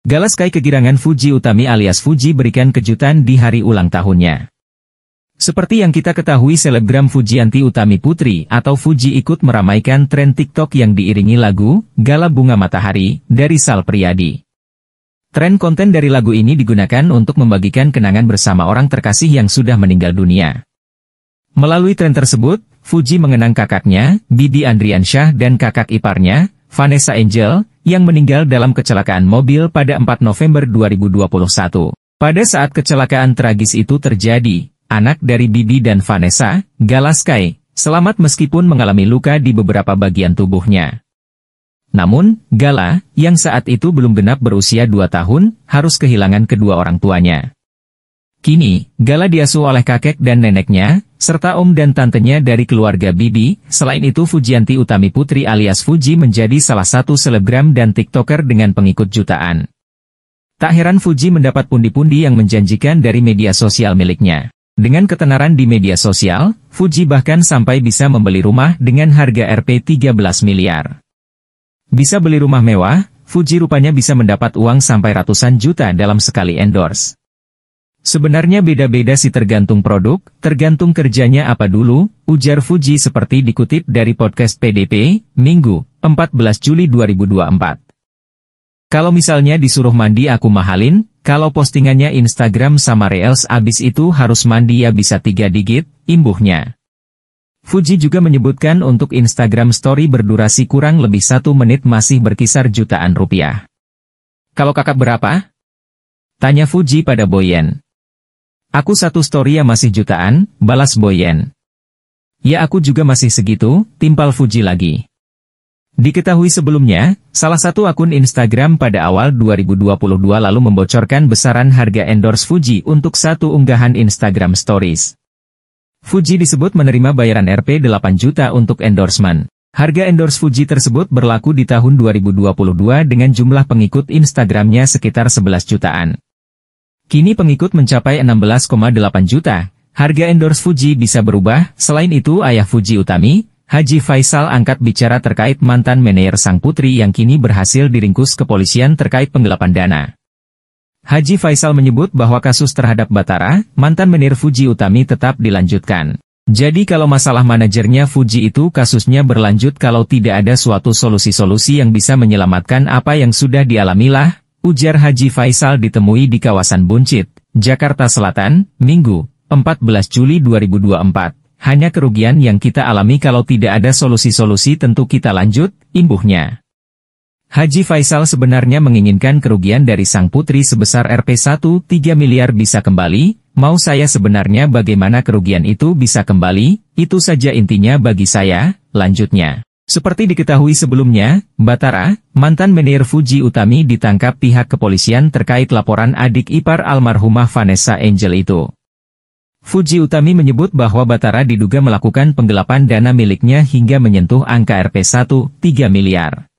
Gala Sky kegirangan Fuji Utami alias Fuji berikan kejutan di hari ulang tahunnya. Seperti yang kita ketahui selebgram Fujianti Utami Putri atau Fuji ikut meramaikan tren TikTok yang diiringi lagu Gala Bunga Matahari dari Sal Priyadi. Tren konten dari lagu ini digunakan untuk membagikan kenangan bersama orang terkasih yang sudah meninggal dunia. Melalui tren tersebut, Fuji mengenang kakaknya, Bibi Andriansyah dan kakak iparnya, Vanessa Angel, yang meninggal dalam kecelakaan mobil pada 4 November 2021. Pada saat kecelakaan tragis itu terjadi, anak dari Bibi dan Vanessa, Galaskai, selamat meskipun mengalami luka di beberapa bagian tubuhnya. Namun, Gala, yang saat itu belum genap berusia 2 tahun, harus kehilangan kedua orang tuanya. Kini, Gala diasuh oleh kakek dan neneknya, serta om dan tantenya dari keluarga Bibi. Selain itu Fujianti Utami Putri alias Fuji menjadi salah satu selebgram dan tiktoker dengan pengikut jutaan. Tak heran Fuji mendapat pundi-pundi yang menjanjikan dari media sosial miliknya. Dengan ketenaran di media sosial, Fuji bahkan sampai bisa membeli rumah dengan harga Rp 13 miliar. Bisa beli rumah mewah, Fuji rupanya bisa mendapat uang sampai ratusan juta dalam sekali endorse. Sebenarnya beda-beda sih tergantung produk, tergantung kerjanya apa dulu, ujar Fuji seperti dikutip dari podcast PDP, Minggu, 14 Juli 2024. Kalau misalnya disuruh mandi aku mahalin, kalau postingannya Instagram sama Reels abis itu harus mandi ya bisa tiga digit, imbuhnya. Fuji juga menyebutkan untuk Instagram story berdurasi kurang lebih satu menit masih berkisar jutaan rupiah. Kalau kakak berapa? Tanya Fuji pada Boyen. Aku satu story ya masih jutaan, balas Boyen. Ya aku juga masih segitu, timpal Fuji lagi. Diketahui sebelumnya, salah satu akun Instagram pada awal 2022 lalu membocorkan besaran harga endorse Fuji untuk satu unggahan Instagram Stories. Fuji disebut menerima bayaran Rp 8 juta untuk endorsement. Harga endorse Fuji tersebut berlaku di tahun 2022 dengan jumlah pengikut Instagramnya sekitar 11 jutaan. Kini pengikut mencapai 16,8 juta. Harga endorse Fuji bisa berubah, selain itu ayah Fuji Utami, Haji Faisal angkat bicara terkait mantan manajer sang putri yang kini berhasil diringkus kepolisian terkait penggelapan dana. Haji Faisal menyebut bahwa kasus terhadap Batara, mantan manajer Fuji Utami tetap dilanjutkan. Jadi kalau masalah manajernya Fuji itu kasusnya berlanjut kalau tidak ada suatu solusi-solusi yang bisa menyelamatkan apa yang sudah dialamilah, ujar Haji Faisal ditemui di kawasan Buncit, Jakarta Selatan, Minggu, 14 Juli 2024. Hanya kerugian yang kita alami kalau tidak ada solusi-solusi tentu kita lanjut, imbuhnya. Haji Faisal sebenarnya menginginkan kerugian dari sang putri sebesar rp 13 miliar bisa kembali, mau saya sebenarnya bagaimana kerugian itu bisa kembali, itu saja intinya bagi saya, lanjutnya. Seperti diketahui sebelumnya, Batara, mantan menir Fuji Utami ditangkap pihak kepolisian terkait laporan adik ipar almarhumah Vanessa Angel itu. Fuji Utami menyebut bahwa Batara diduga melakukan penggelapan dana miliknya hingga menyentuh angka Rp1,3 miliar.